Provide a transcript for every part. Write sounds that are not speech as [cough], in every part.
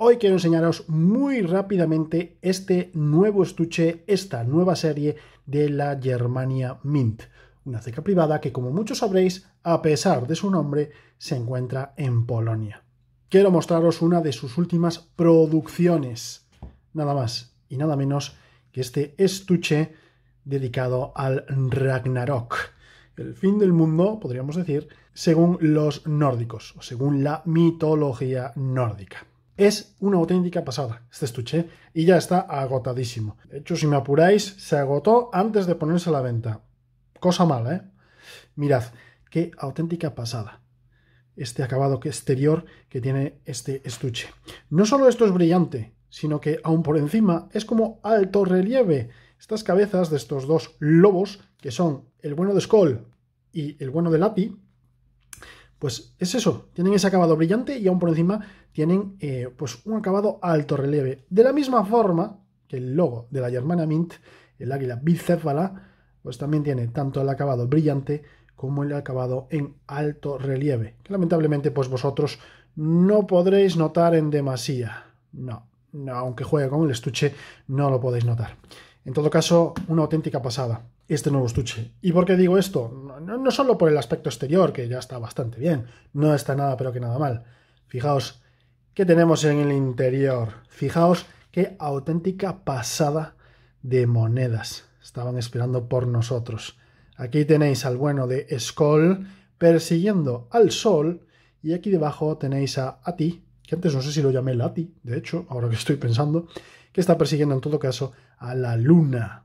Hoy quiero enseñaros muy rápidamente este nuevo estuche, esta nueva serie de la Germania Mint, una ceca privada que como muchos sabréis, a pesar de su nombre, se encuentra en Polonia. Quiero mostraros una de sus últimas producciones, nada más y nada menos que este estuche dedicado al Ragnarok, el fin del mundo, podríamos decir, según los nórdicos, o según la mitología nórdica. Es una auténtica pasada este estuche y ya está agotadísimo. De hecho, si me apuráis, se agotó antes de ponerse a la venta. Cosa mala, ¿eh? Mirad, qué auténtica pasada este acabado exterior que tiene este estuche. No solo esto es brillante, sino que aún por encima es como alto relieve. Estas cabezas de estos dos lobos, que son el bueno de Skoll y el bueno de Lapi, pues es eso, tienen ese acabado brillante y aún por encima tienen eh, pues un acabado alto relieve. De la misma forma que el logo de la Germana Mint, el águila bicéfala, pues también tiene tanto el acabado brillante como el acabado en alto relieve, que lamentablemente pues vosotros no podréis notar en demasía. No, no aunque juegue con el estuche, no lo podéis notar. En todo caso, una auténtica pasada este nuevo estuche. ¿Y por qué digo esto? No, solo por el aspecto exterior, que ya está bastante bien, no está nada pero que nada mal. Fijaos qué tenemos en el interior. Fijaos qué auténtica pasada de monedas estaban esperando por nosotros. Aquí tenéis al bueno de Skoll persiguiendo al sol y aquí debajo tenéis a Ati, que antes no sé si lo llamé Lati, de hecho, ahora que estoy pensando, que está persiguiendo en todo caso a la luna.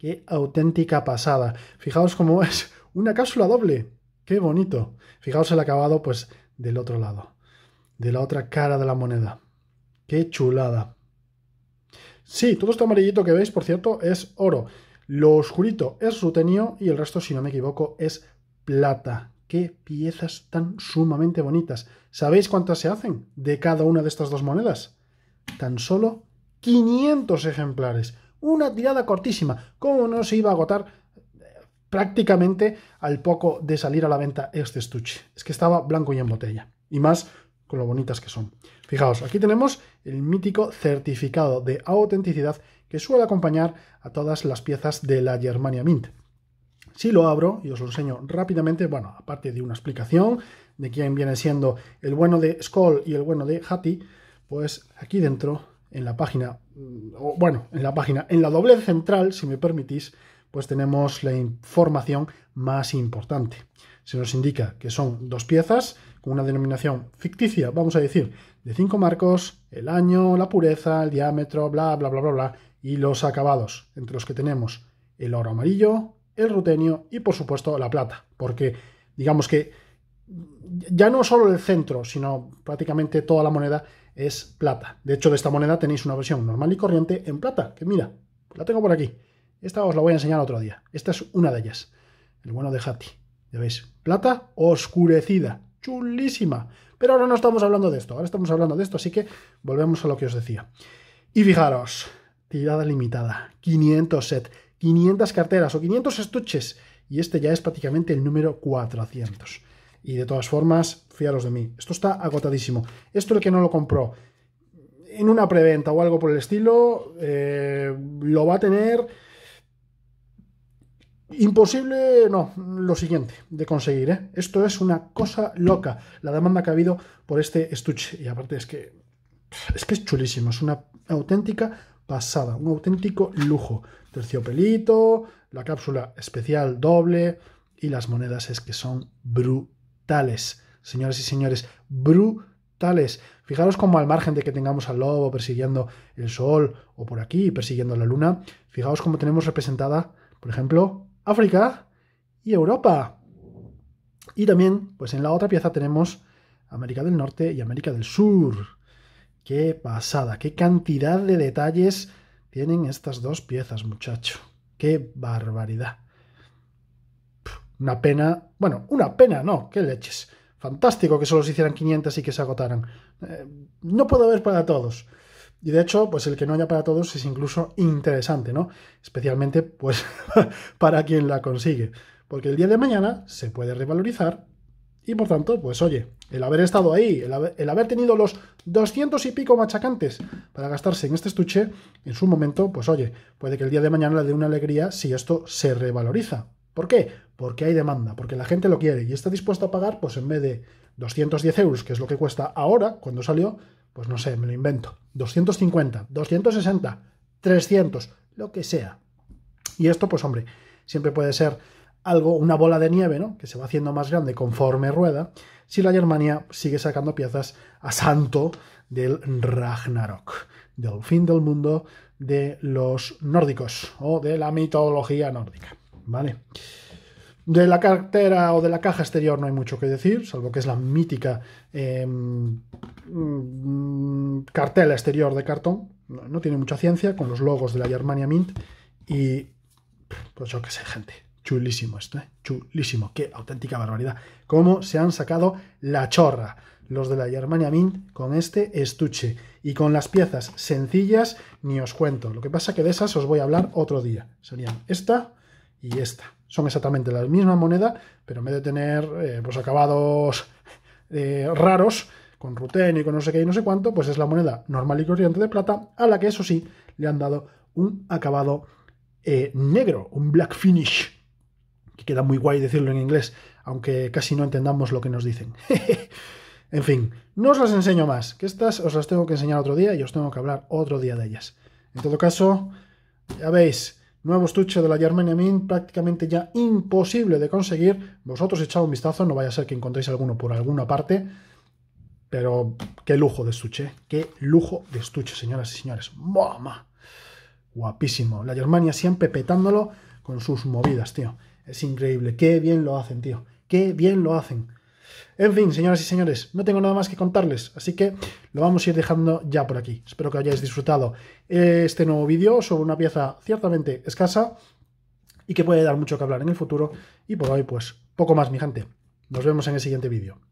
Qué auténtica pasada. Fijaos cómo es una cápsula doble. Qué bonito. Fijaos el acabado, pues, del otro lado. De la otra cara de la moneda. Qué chulada. Sí, todo este amarillito que veis, por cierto, es oro. Lo oscurito es rutenio y el resto, si no me equivoco, es plata. Qué piezas tan sumamente bonitas. ¿Sabéis cuántas se hacen de cada una de estas dos monedas? Tan solo 500 ejemplares. Una tirada cortísima. ¿Cómo no se iba a agotar eh, prácticamente al poco de salir a la venta este estuche? Es que estaba blanco y en botella. Y más con lo bonitas que son. Fijaos, aquí tenemos el mítico certificado de autenticidad que suele acompañar a todas las piezas de la Germania Mint. Si lo abro y os lo enseño rápidamente, bueno, aparte de una explicación de quién viene siendo el bueno de Skoll y el bueno de Hattie, pues aquí dentro en la página, mm, bueno, en la página, en la doble central, si me permitís, pues tenemos la información más importante. Se nos indica que son dos piezas con una denominación ficticia, vamos a decir, de cinco marcos, el año, la pureza, el diámetro, bla, bla, bla, bla, bla, y los acabados, entre los que tenemos el oro amarillo, el rutenio y por supuesto la plata, porque digamos que ya no solo el centro, sino prácticamente toda la moneda es plata. De hecho, de esta moneda tenéis una versión normal y corriente en plata, que mira, la tengo por aquí. Esta os la voy a enseñar otro día. Esta es una de ellas, el bueno de Hati. Ya veis, plata oscurecida, chulísima. Pero ahora no estamos hablando de esto, ahora estamos hablando de esto, así que volvemos a lo que os decía. Y fijaros, tirada limitada, 500 set, 500 carteras o 500 estuches, y este ya es prácticamente el número 400. Y de todas formas, fiaros de mí. Esto está agotadísimo. Esto el que no lo compró en una preventa o algo por el estilo, eh, lo va a tener imposible, no, lo siguiente de conseguir. ¿eh? Esto es una cosa loca, la demanda que ha habido por este estuche. Y aparte es que es, que es chulísimo, es una auténtica pasada, un auténtico lujo. Terciopelito, la cápsula especial doble y las monedas es que son brutales brutales, señoras y señores, brutales. Fijaros como al margen de que tengamos al lobo persiguiendo el sol o por aquí persiguiendo la luna, fijaos cómo tenemos representada, por ejemplo, África y Europa. Y también, pues en la otra pieza tenemos América del Norte y América del Sur. Qué pasada, qué cantidad de detalles tienen estas dos piezas, muchacho. Qué barbaridad. Una pena, bueno, una pena, no, qué leches. Fantástico que solo se hicieran 500 y que se agotaran. Eh, no puedo haber para todos. Y de hecho, pues el que no haya para todos es incluso interesante, ¿no? Especialmente, pues, [laughs] para quien la consigue. Porque el día de mañana se puede revalorizar y por tanto, pues oye, el haber estado ahí, el haber, el haber, tenido los 200 y pico machacantes para gastarse en este estuche, en su momento, pues oye, puede que el día de mañana le dé una alegría si esto se revaloriza. ¿Por qué? porque hay demanda, porque la gente lo quiere y está dispuesta a pagar, pues en vez de 210 euros, que es lo que cuesta ahora, cuando salió, pues no sé, me lo invento, 250, 260, 300, lo que sea. Y esto, pues hombre, siempre puede ser algo, una bola de nieve, ¿no? Que se va haciendo más grande conforme rueda, si la Germania sigue sacando piezas a santo del Ragnarok, del fin del mundo de los nórdicos o de la mitología nórdica, ¿vale? De la cartera o de la caja exterior no hay mucho que decir, salvo que es la mítica em, mm, cartela exterior de cartón. No, tiene mucha ciencia, con los logos de la Germania Mint. Y, pues yo qué sé, gente, chulísimo esto, ¿eh? chulísimo, qué auténtica barbaridad. Cómo se han sacado la chorra los de la Germania Mint con este estuche. Y con las piezas sencillas, ni os cuento. Lo que pasa que de esas os voy a hablar otro día. Serían esta y esta son exactamente la misma moneda, pero en vez de tener eh, pues, acabados eh, raros, con Ruten y con no sé qué y no sé cuánto, pues es la moneda normal y corriente de plata, a la que eso sí le han dado un acabado eh, negro, un black finish, que queda muy guay decirlo en inglés, aunque casi no entendamos lo que nos dicen. [laughs] en fin, no os las enseño más, que estas os las tengo que enseñar otro día y os tengo que hablar otro día de ellas. En todo caso, ya veis, Nuevo estuche de la Germania Mint, prácticamente ya imposible de conseguir. Vosotros echado un vistazo, no vaya a ser que encontréis alguno por alguna parte. Pero qué lujo de estuche, ¿eh? qué lujo de estuche, señoras y señores. ¡Mamá! Guapísimo. La Germania siempre petándolo con sus movidas, tío. Es increíble. Qué bien lo hacen, tío. Qué bien lo hacen. En fin, señoras y señores, no tengo nada más que contarles, así que lo vamos a ir dejando ya por aquí. Espero que hayáis disfrutado eh, este nuevo vídeo sobre una pieza ciertamente escasa y que puede dar mucho que hablar en el futuro. Y por hoy, pues, poco más, mi gente. Nos vemos en el siguiente vídeo.